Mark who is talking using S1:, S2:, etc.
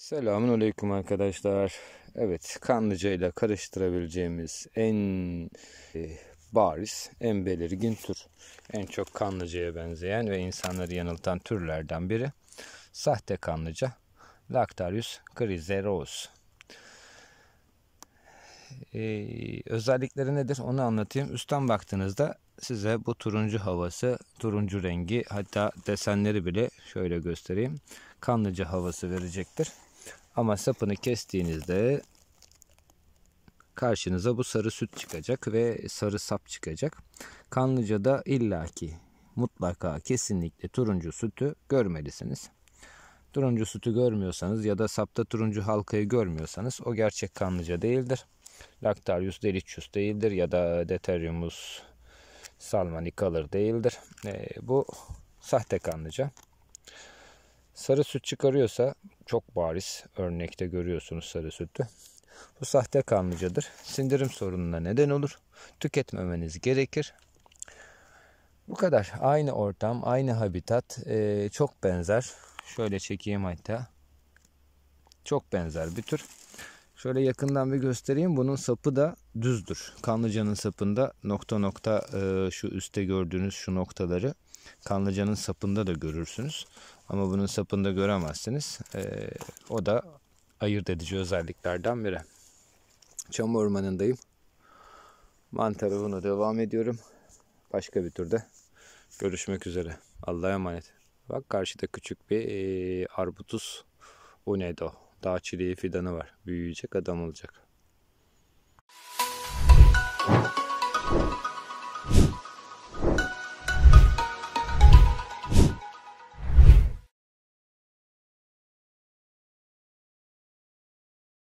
S1: Selamun Aleyküm arkadaşlar. Evet kanlıca ile karıştırabileceğimiz en e, bariz, en belirgin tür. En çok kanlıcaya benzeyen ve insanları yanıltan türlerden biri. Sahte kanlıca Lactarius crisereus. E, özellikleri nedir onu anlatayım. Üstten baktığınızda size bu turuncu havası, turuncu rengi hatta desenleri bile şöyle göstereyim. Kanlıca havası verecektir. Ama sapını kestiğinizde karşınıza bu sarı süt çıkacak ve sarı sap çıkacak. Kanlıca da illaki mutlaka kesinlikle turuncu sütü görmelisiniz. Turuncu sütü görmüyorsanız ya da sapta turuncu halkayı görmüyorsanız o gerçek kanlıca değildir. Lactarius delicius değildir ya da Deteriumus salmonicolor değildir. E, bu sahte kanlıca. Sarı süt çıkarıyorsa çok bariz örnekte görüyorsunuz sarı sütü. Bu sahte kanlıcadır. Sindirim sorununa neden olur. Tüketmemeniz gerekir. Bu kadar. Aynı ortam, aynı habitat ee, çok benzer. Şöyle çekeyim hatta. Çok benzer bir tür. Şöyle yakından bir göstereyim. Bunun sapı da düzdür. Kanlıcanın sapında nokta nokta e, şu üstte gördüğünüz şu noktaları kanlıcanın sapında da görürsünüz. Ama bunun sapında göremezsiniz. E, o da ayırt edici özelliklerden biri. Çam ormanındayım. Man tarafına devam ediyorum. Başka bir turda görüşmek üzere. Allah'a emanet. Bak karşıda küçük bir e, arbutus unedo. Daha çileği fidanı var. Büyüyecek adam olacak. Müzik